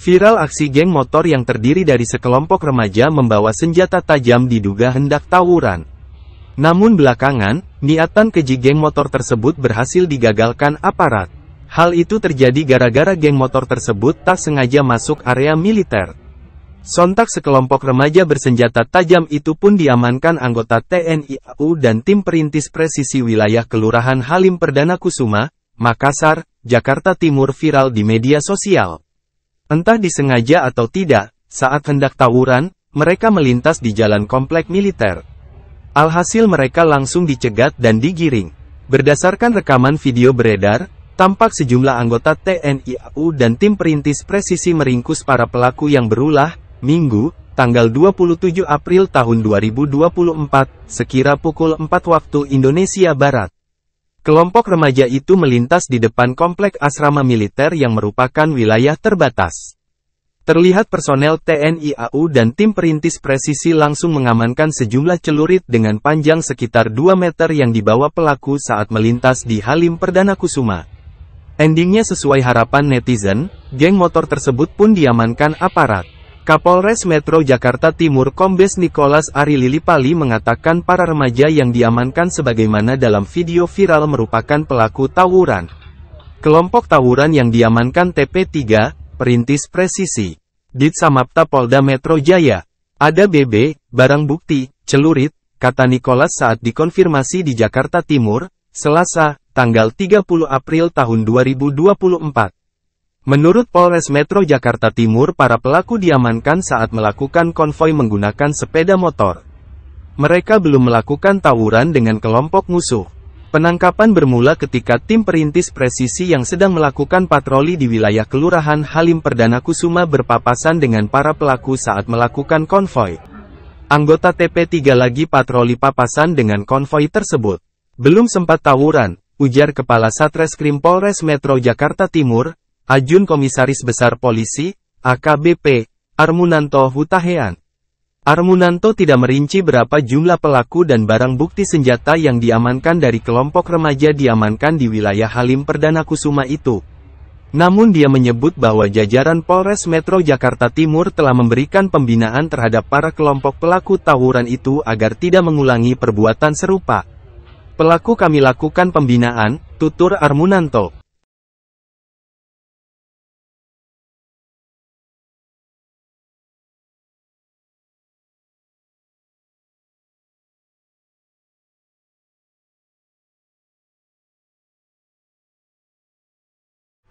Viral aksi geng motor yang terdiri dari sekelompok remaja membawa senjata tajam diduga hendak tawuran. Namun belakangan, niatan keji geng motor tersebut berhasil digagalkan aparat. Hal itu terjadi gara-gara geng motor tersebut tak sengaja masuk area militer. Sontak sekelompok remaja bersenjata tajam itu pun diamankan anggota TNI AU dan tim perintis presisi wilayah Kelurahan Halim Perdana Kusuma, Makassar, Jakarta Timur viral di media sosial. Entah disengaja atau tidak, saat hendak tawuran, mereka melintas di jalan komplek militer. Alhasil mereka langsung dicegat dan digiring. Berdasarkan rekaman video beredar, tampak sejumlah anggota TNI AU dan tim perintis presisi meringkus para pelaku yang berulah, Minggu, tanggal 27 April tahun 2024, sekira pukul 4 waktu Indonesia Barat. Kelompok remaja itu melintas di depan kompleks asrama militer yang merupakan wilayah terbatas. Terlihat personel TNI AU dan tim perintis presisi langsung mengamankan sejumlah celurit dengan panjang sekitar 2 meter yang dibawa pelaku saat melintas di Halim Perdana Kusuma. Endingnya sesuai harapan netizen, geng motor tersebut pun diamankan aparat. Kapolres Metro Jakarta Timur Kombes Nikolas Ari Lilipali mengatakan para remaja yang diamankan sebagaimana dalam video viral merupakan pelaku tawuran. Kelompok tawuran yang diamankan TP3, Perintis Presisi, Ditsamapta Polda Metro Jaya, ada BB, barang bukti, celurit, kata Nikolas saat dikonfirmasi di Jakarta Timur, Selasa, tanggal 30 April tahun 2024. Menurut Polres Metro Jakarta Timur para pelaku diamankan saat melakukan konvoi menggunakan sepeda motor. Mereka belum melakukan tawuran dengan kelompok musuh. Penangkapan bermula ketika tim perintis presisi yang sedang melakukan patroli di wilayah Kelurahan Halim Perdana Kusuma berpapasan dengan para pelaku saat melakukan konvoi. Anggota TP3 lagi patroli papasan dengan konvoi tersebut. Belum sempat tawuran, ujar Kepala Satreskrim Polres Metro Jakarta Timur, Ajun Komisaris Besar Polisi, AKBP, Armunanto Hutahean. Armunanto tidak merinci berapa jumlah pelaku dan barang bukti senjata yang diamankan dari kelompok remaja diamankan di wilayah Halim Perdana Kusuma itu. Namun dia menyebut bahwa jajaran Polres Metro Jakarta Timur telah memberikan pembinaan terhadap para kelompok pelaku tawuran itu agar tidak mengulangi perbuatan serupa. Pelaku kami lakukan pembinaan, tutur Armunanto.